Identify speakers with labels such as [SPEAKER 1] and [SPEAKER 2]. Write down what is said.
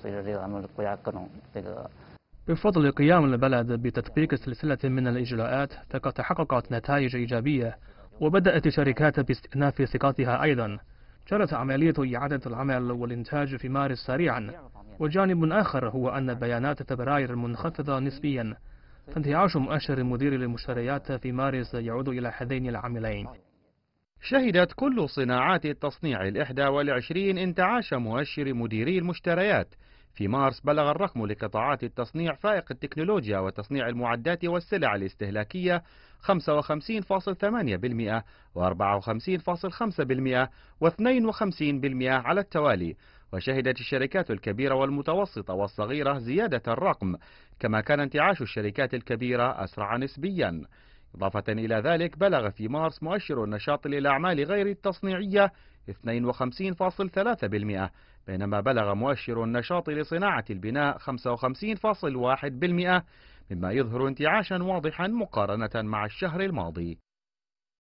[SPEAKER 1] 随着这个咱们国家各种这个。
[SPEAKER 2] بفضل قيام البلد بتطبيق سلسلة من الإجراءات فقد تحققت نتائج إيجابية وبدأت الشركات باستئناف ثقتها أيضا جرت عملية إعادة العمل والإنتاج في مارس سريعا وجانب آخر هو أن بيانات فبراير منخفضة نسبيا فانتعاش مؤشر مدير المشتريات في مارس يعود إلى هذين العاملين
[SPEAKER 1] شهدت كل صناعات التصنيع الإحدى والعشرين انتعاش مؤشر مديري المشتريات في مارس بلغ الرقم لقطاعات التصنيع فائق التكنولوجيا وتصنيع المعدات والسلع الاستهلاكية 55.8% و54.5% و52% على التوالي وشهدت الشركات الكبيرة والمتوسطة والصغيرة زيادة الرقم كما كان انتعاش الشركات الكبيرة أسرع نسبياً إضافة إلى ذلك بلغ في مارس مؤشر النشاط للأعمال غير التصنيعية 52.3% بينما بلغ مؤشر النشاط لصناعة البناء 55.1% مما يظهر انتعاشا واضحا مقارنة مع الشهر الماضي